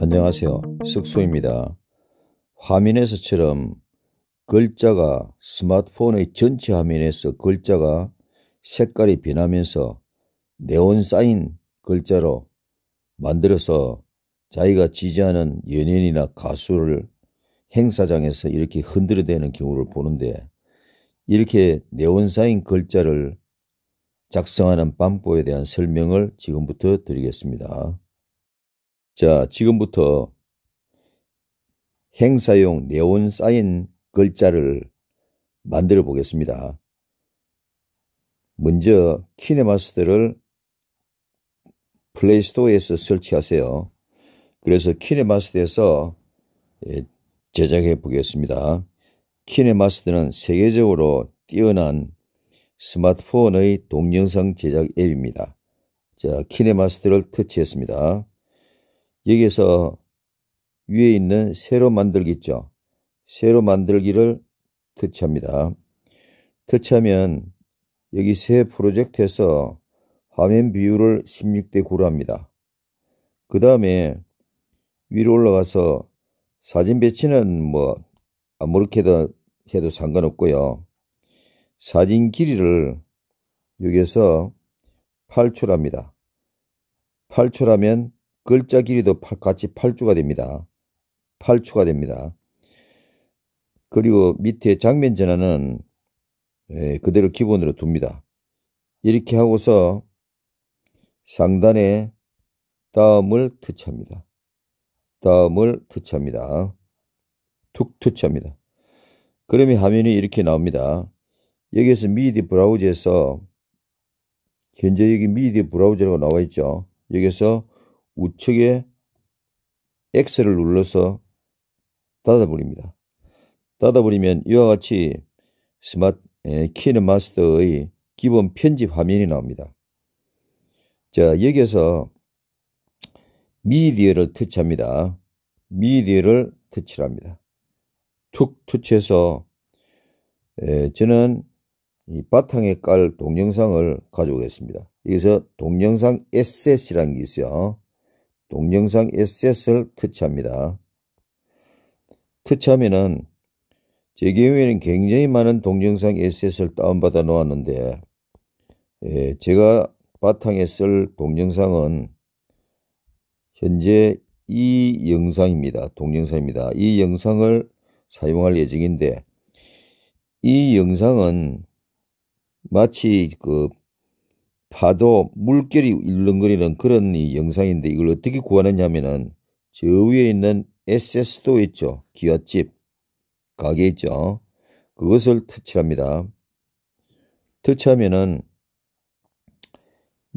안녕하세요. 숙소입니다. 화면에서처럼 글자가 스마트폰의 전체 화면에서 글자가 색깔이 변하면서 네온 사인 글자로 만들어서 자기가 지지하는 연예인이나 가수를 행사장에서 이렇게 흔들어대는 경우를 보는데 이렇게 네온 사인 글자를 작성하는 방법에 대한 설명을 지금부터 드리겠습니다. 자, 지금부터 행사용 네온 사인 글자를 만들어 보겠습니다. 먼저 키네마스터를 플레이스토어에서 설치하세요. 그래서 키네마스터에서 예, 제작해 보겠습니다. 키네마스터는 세계적으로 뛰어난 스마트폰의 동영상 제작 앱입니다. 자, 키네마스터를 터치했습니다. 여기에서 위에 있는 새로 만들기 있죠. 새로 만들기를 터치합니다. 터치하면 여기 새 프로젝트에서 화면 비율을 16대 9로 합니다. 그 다음에 위로 올라가서 사진 배치는 뭐 아무렇게 해도 상관없고요. 사진 길이를 여기에서 8초랍니다. 8초라면 글자 길이도 같이 8초가 됩니다. 8초가 됩니다. 그리고 밑에 장면 전환은 예, 그대로 기본으로 둡니다. 이렇게 하고서 상단에 다음을 터치합니다. 다음을 터치합니다. 툭 터치합니다. 그러면 화면이 이렇게 나옵니다. 여기에서 미디 브라우저에서 현재 여기 미디 브라우저라고 나와 있죠. 여기서 에 우측에 X를 눌러서 닫아버립니다. 닫아버리면 이와 같이 스마트 예, 키는마스터의 기본 편집 화면이 나옵니다. 자 여기에서 미디어를 터치합니다. 미디어를 터치합니다. 툭 터치해서 에, 예, 저는 이 바탕에 깔 동영상을 가져오겠습니다. 여기서 동영상 s s 이라는게 있어요. 동영상 s s 을 터치합니다. 터치하면은 제 경우에는 굉장히 많은 동영상 s 셋를 다운받아 놓았는데 예, 제가 바탕에 쓸 동영상은 현재 이 영상입니다. 동영상입니다. 이 영상을 사용할 예정인데 이 영상은 마치 그 파도 물결이 일렁거리는 그런 이 영상인데 이걸 어떻게 구하느냐 하면은 저 위에 있는 SS도 있죠. 기어집 가게 있죠. 그것을 터치합니다. 터치하면은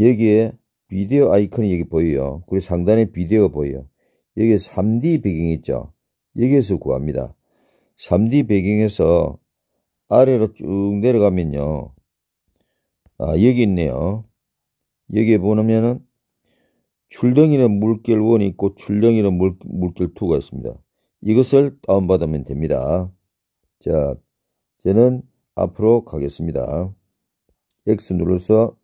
여기에 비디오 아이콘이 여기 보여요. 그리고 상단에 비디오가 보여요. 여기에 3D 배경이 있죠. 여기에서 구합니다. 3D 배경에서 아래로 쭉 내려가면요. 아, 여기 있네요. 여기에 보면은 출렁이는 물결 원이 있고 출렁이는 물, 물결 투가 있습니다. 이것을 다운받으면 됩니다. 자, 저는 앞으로 가겠습니다. X 눌러서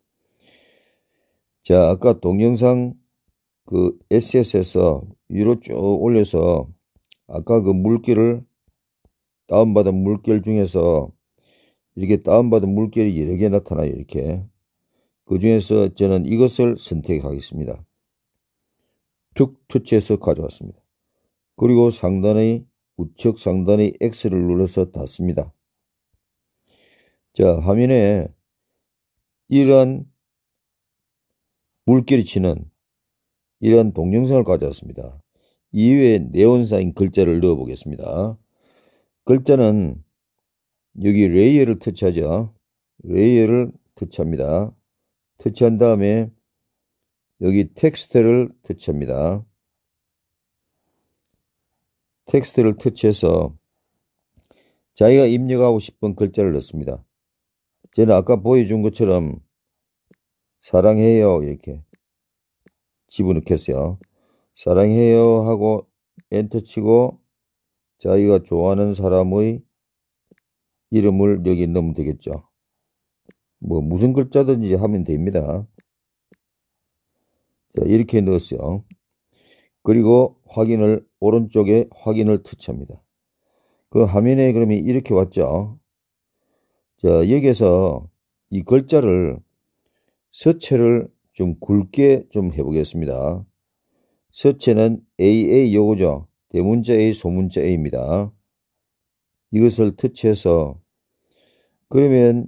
자, 아까 동영상 그 SS에서 위로 쭉 올려서 아까 그 물결을 다운받은 물결 중에서 이렇게 다운받은 물결이 여러 개 나타나요. 이렇게. 그 중에서 저는 이것을 선택하겠습니다. 툭투치에서 가져왔습니다. 그리고 상단의 우측 상단의 X를 눌러서 닫습니다. 자 화면에 이러한 물결이 치는 이러한 동영상을 가져왔습니다. 이외에 네온사인 글자를 넣어 보겠습니다. 글자는 여기 레이어를 터치하죠. 레이어를 터치합니다. 터치한 다음에 여기 텍스트를 터치합니다. 텍스트를 터치해서 자기가 입력하고 싶은 글자를 넣습니다. 저는 아까 보여준 것처럼 사랑해요 이렇게 집어넣겠어요. 사랑해요 하고 엔터 치고 자기가 좋아하는 사람의 이름을 여기 넣으면 되겠죠. 뭐 무슨 글자든지 하면 됩니다. 자, 이렇게 넣었어요. 그리고 확인을 오른쪽에 확인을 터치합니다. 그 화면에 그러면 이렇게 왔죠. 자, 여기에서 이 글자를 서체를 좀 굵게 좀 해보겠습니다. 서체는 AA 요거죠. 대문자 A 소문자 A입니다. 이것을 터치해서 그러면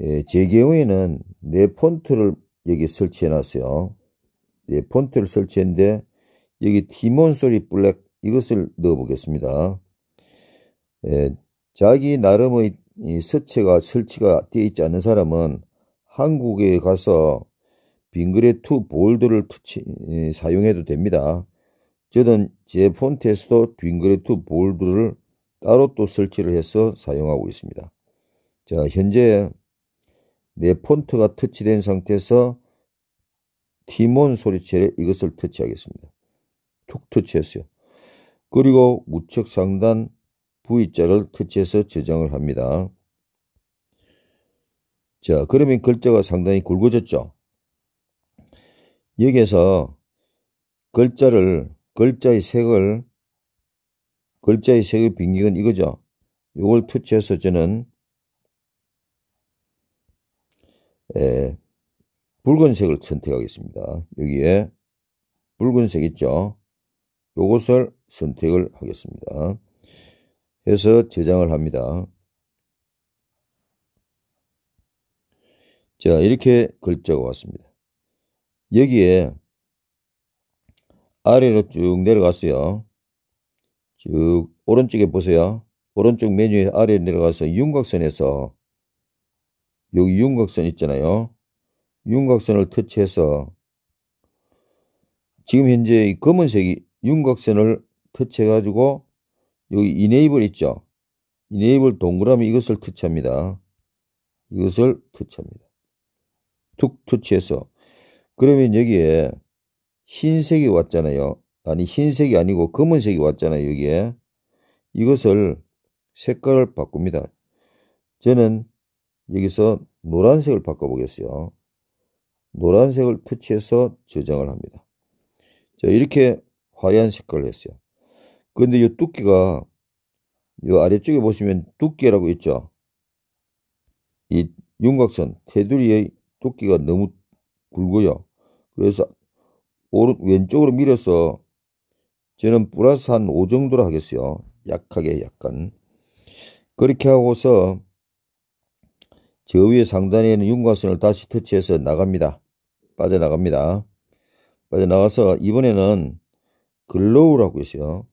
예, 제 경우에는 내 네 폰트를 여기 설치해 놨어요. 내 네 폰트를 설치했는데 여기 티몬소리 블랙 이것을 넣어 보겠습니다. 예, 자기 나름의 이 서체가 설치가 되어 있지 않은 사람은 한국에 가서 빙그레 투 볼드를 터치, 예, 사용해도 됩니다. 저는 제 폰트에서도 빙그레 투 볼드를 따로 또 설치를 해서 사용하고 있습니다. 자, 현재 내 네 폰트가 터치된 상태에서 팀원 소리체에 이것을 터치하겠습니다. 툭 터치했어요. 그리고 우측 상단 V자를 터치해서 저장을 합니다. 자, 그러면 글자가 상당히 굵어졌죠? 여기에서 글자를, 글자의 색을 글자의 색의 빈기는 이거죠. 이걸 투치해서 저는 에, 붉은색을 선택하겠습니다. 여기에 붉은색 있죠. 이것을 선택을 하겠습니다. 해서 저장을 합니다. 자 이렇게 글자가 왔습니다. 여기에 아래로 쭉 내려갔어요. 쭉 오른쪽에 보세요. 오른쪽 메뉴 아래 내려가서 윤곽선에서 여기 윤곽선 있잖아요. 윤곽선을 터치해서 지금 현재 이 검은색이 윤곽선을 터치해가지고 여기 이네이블 있죠. 이네이블 동그라미 이것을 터치합니다. 이것을 터치합니다. 툭 터치해서 그러면 여기에 흰색이 왔잖아요. 아니 흰색이 아니고 검은색이 왔잖아요 여기에 이것을 색깔을 바꿉니다 저는 여기서 노란색을 바꿔보겠어요 노란색을 터치해서 저장을 합니다 자 이렇게 화려한 색깔을 했어요 근데 이 두께가 이 아래쪽에 보시면 두께라고 있죠 이 윤곽선 테두리의 두께가 너무 굵어요 그래서 오른 왼쪽으로 밀어서 저는 플러스 한 5 정도로 하겠어요. 약하게 약간. 그렇게 하고서 저 위에 상단에 있는 윤곽선을 다시 터치해서 나갑니다. 빠져나갑니다. 빠져나가서 이번에는 글로우라고 있어요.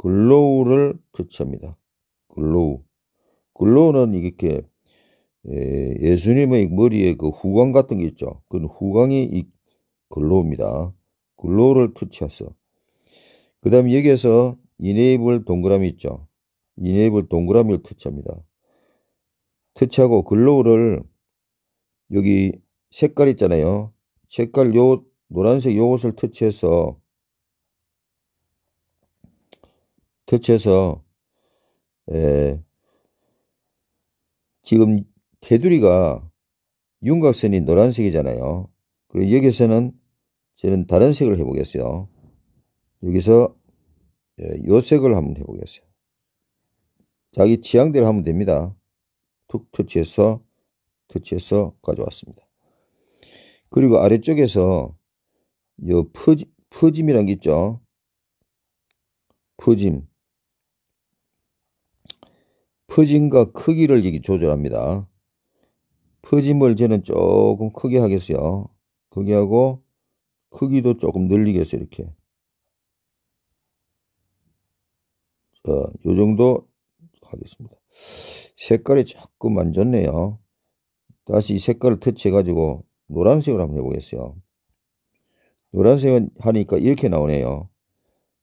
글로우를 터치합니다. 글로우. 글로우는 이렇게 예, 예수님의 머리에 그 후광 같은 게 있죠. 그 후광이 이 글로우입니다. 글로우를 터치해서 그다음 여기에서 이네이블 동그라미 있죠. 이네이블 동그라미를 터치합니다. 터치하고 글로우를 여기 색깔 있잖아요. 색깔 요 노란색 요것을 터치해서 터치해서 에, 지금 테두리가 윤곽선이 노란색이잖아요. 그리고 여기서는 저는 다른 색을 해보겠어요. 여기서 예, 요색을 한번 해보겠습니다 자기 취향대로 하면 됩니다. 툭 터치해서 터치해서 가져왔습니다. 그리고 아래쪽에서 요 퍼지, 퍼짐이란 게 있죠. 퍼짐. 퍼짐과 크기를 여기 조절합니다. 퍼짐을 저는 조금 크게 하겠어요. 크게 하고 크기도 조금 늘리겠어요. 이렇게. 자, 요 정도 하겠습니다. 색깔이 조금 안 좋네요. 다시 이 색깔을 터치해가지고 노란색으로 한번 해보겠어요. 노란색은 하니까 이렇게 나오네요.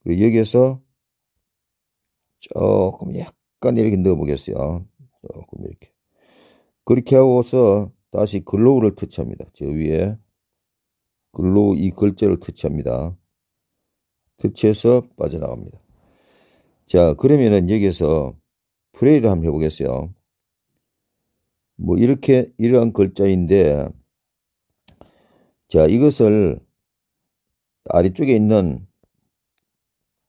그리고 여기에서 조금 약간 이렇게 넣어보겠어요. 조금 이렇게. 그렇게 하고서 다시 글로우를 터치합니다. 저 위에 글로우 이 글자를 터치합니다. 터치해서 빠져나갑니다. 자, 그러면은 여기에서 프레이를 한번 해보겠어요. 뭐 이렇게 이러한 글자인데 자, 이것을 아래쪽에 있는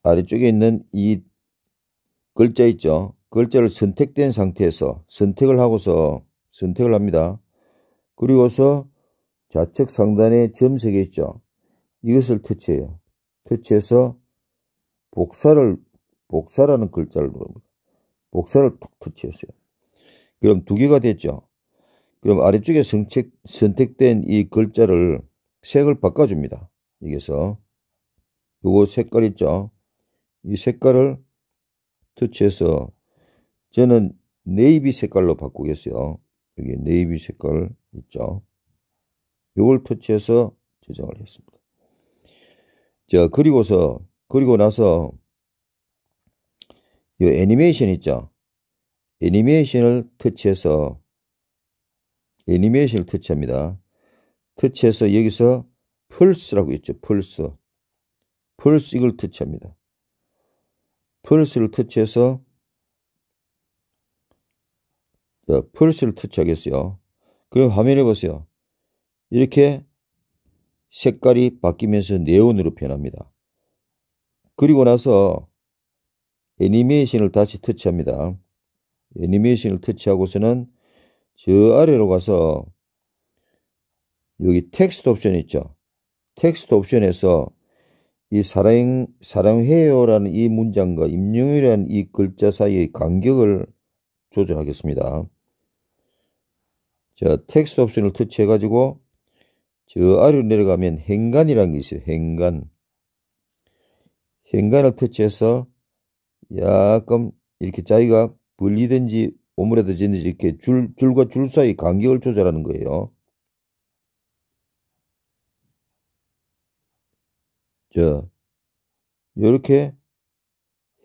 아래쪽에 있는 이 글자 있죠. 글자를 선택된 상태에서 선택을 하고서 선택을 합니다. 그리고서 좌측 상단에 점 3개 있죠. 이것을 터치해요. 터치해서 복사를 복사라는 글자를 누릅니다. 복사를 툭터치했어요 그럼 두 개가 됐죠. 그럼 아래쪽에 선택, 선택된 이 글자를 색을 바꿔줍니다. 여기서 요거 색깔 있죠. 이 색깔을 터치해서 저는 네이비 색깔로 바꾸겠어요. 여기 네이비 색깔 있죠. 요걸 터치해서 저장을 했습니다. 자, 그리고서, 그리고 나서 이 애니메이션 있죠? 애니메이션을 터치해서 애니메이션을 터치합니다. 터치해서 여기서 펄스라고 있죠. 펄스. 펄스 이걸 터치합니다. 펄스를 터치해서 자, 펄스를 터치하겠어요. 그럼 화면에 보세요. 이렇게 색깔이 바뀌면서 네온으로 변합니다. 그리고 나서 애니메이션을 다시 터치합니다. 애니메이션을 터치하고서는 저 아래로 가서 여기 텍스트 옵션 있죠. 텍스트 옵션에서 이 사랑, 사랑해요라는 이 문장과 임영이라는 이 글자 사이의 간격을 조절하겠습니다. 자, 텍스트 옵션을 터치해가지고 저 아래로 내려가면 행간이라는 게 있어요. 행간. 행간을 터치해서 약간 이렇게 자기가 분리된지 오므라든지 이렇게 줄, 줄과 줄 사이 간격을 조절하는 거예요. 자, 이렇게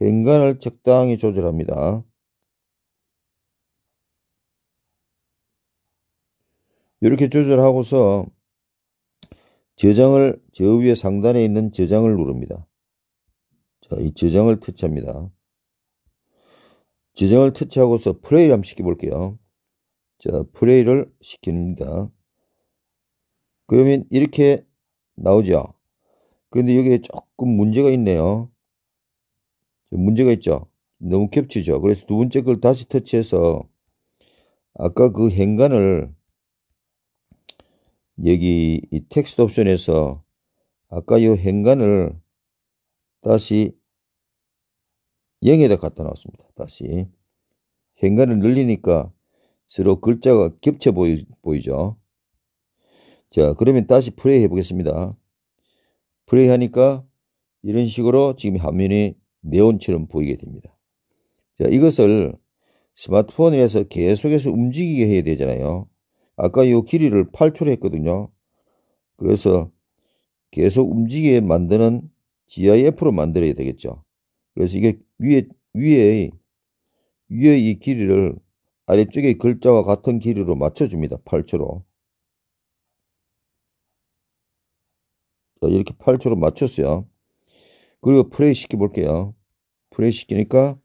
행간을 적당히 조절합니다. 이렇게 조절하고서 저장을 저 위에 상단에 있는 저장을 누릅니다. 이 지정을 터치합니다. 지정을 터치하고서 플레이를 한번 시켜볼게요. 자, 플레이를 시킵니다. 그러면 이렇게 나오죠. 그런데 여기에 조금 문제가 있네요. 문제가 있죠. 너무 겹치죠. 그래서 두 번째 걸 다시 터치해서 아까 그 행간을 여기 이 텍스트 옵션에서 아까 이 행간을 다시 0에다 갖다 놨습니다. 다시 행간을 늘리니까 서로 글자가 겹쳐 보이, 보이죠. 자 그러면 다시 플레이 해보겠습니다. 플레이 하니까 이런 식으로 지금 화면이 네온처럼 보이게 됩니다. 자 이것을 스마트폰에서 계속해서 움직이게 해야 되잖아요. 아까 이 길이를 8초로 했거든요. 그래서 계속 움직이게 만드는 GIF로 만들어야 되겠죠. 그래서 이게 위에, 위에, 위에 이 길이를 아래쪽에 글자와 같은 길이로 맞춰줍니다. 8초로 자, 이렇게 팔초로 맞췄어요. 그리고 프레이 시켜볼게요. 프레이 시키니까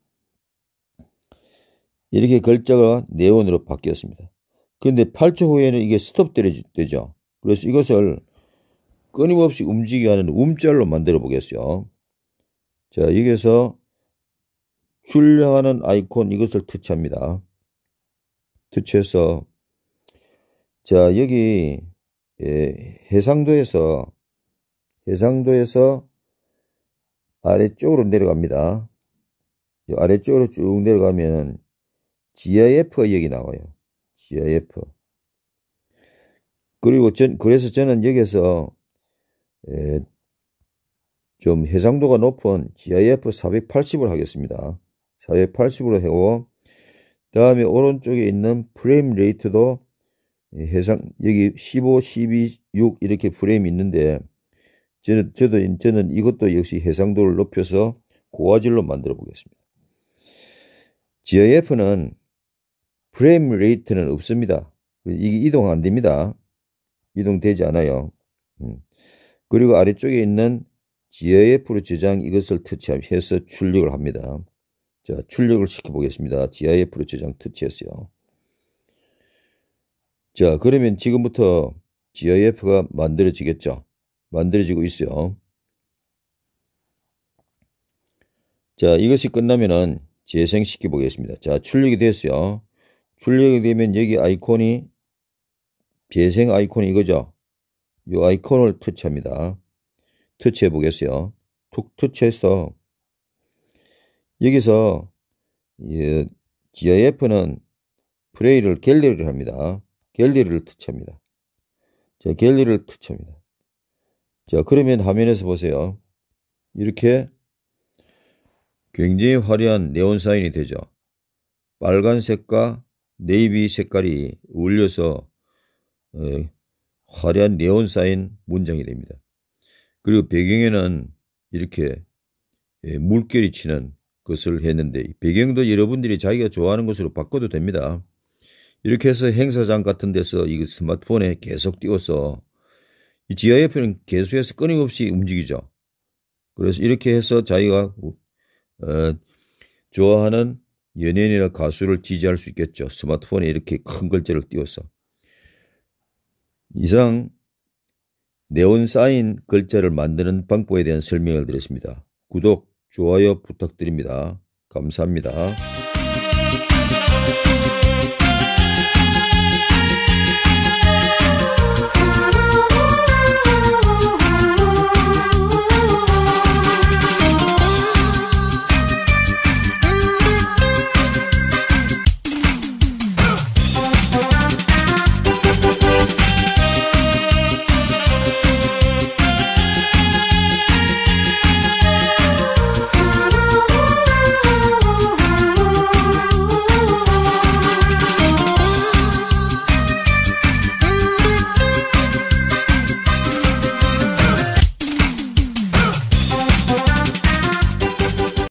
이렇게 글자가 네온으로 바뀌었습니다. 그런데 8초 후에는 이게 스톱 되죠. 그래서 이것을 끊임없이 움직여야 하는 움짤로 만들어 보겠어요. 자, 여기에서 출력하는 아이콘 이것을 터치합니다. 터치해서 자, 여기 예, 해상도에서 해상도에서 아래쪽으로 내려갑니다. 아래쪽으로 쭉 내려가면 GIF가 여기 나와요. GIF. 그리고 전, 그래서 저는 여기서 에 예, 에, 좀 해상도가 높은 GIF 480을 하겠습니다. 480으로 해고 다음에 오른쪽에 있는 프레임 레이트도 해상 여기 15, 12, 6 이렇게 프레임이 있는데 저는, 저도, 저는 이것도 역시 해상도를 높여서 고화질로 만들어 보겠습니다. GIF는 프레임 레이트는 없습니다. 이게 이동 안 됩니다. 이동되지 않아요. 음. 그리고 아래쪽에 있는 지혜의 프루츠장 이것을 터치해서 출력을 합니다. 자, 출력을 시켜보겠습니다. 지하의 프루츠장 터치했어요. 자, 그러면 지금부터 GIF가 만들어지겠죠. 만들어지고 있어요. 자, 이것이 끝나면은 재생시켜 보겠습니다. 자, 출력이 됐어요. 출력이 되면 여기 아이콘이 재생 아이콘이 이거죠. 이 아이콘을 터치합니다. 터치해 보겠어요. 툭터치해서 여기서 예, GIF는 프레이를 갤러리를 합니다. 갤러리를 터치합니다. 자, 갤러리를 터치합니다. 자, 그러면 화면에서 보세요. 이렇게 굉장히 화려한 네온 사인이 되죠. 빨간색과 네이비 색깔이 어울려서 어, 화려한 네온 사인 문장이 됩니다. 그리고 배경에는 이렇게 예, 물결이 치는 것을 했는데 배경도 여러분들이 자기가 좋아하는 것으로 바꿔도 됩니다. 이렇게 해서 행사장 같은 데서 이 스마트폰에 계속 띄워서 이 GIF는 계속해서 끊임없이 움직이죠. 그래서 이렇게 해서 자기가 어, 좋아하는 연예인이나 가수를 지지할 수 있겠죠. 스마트폰에 이렇게 큰 글자를 띄워서. 이상 네온 사인 글자를 만드는 방법에 대한 설명을 드렸습니다. 구독, 좋아요 부탁드립니다. 감사합니다.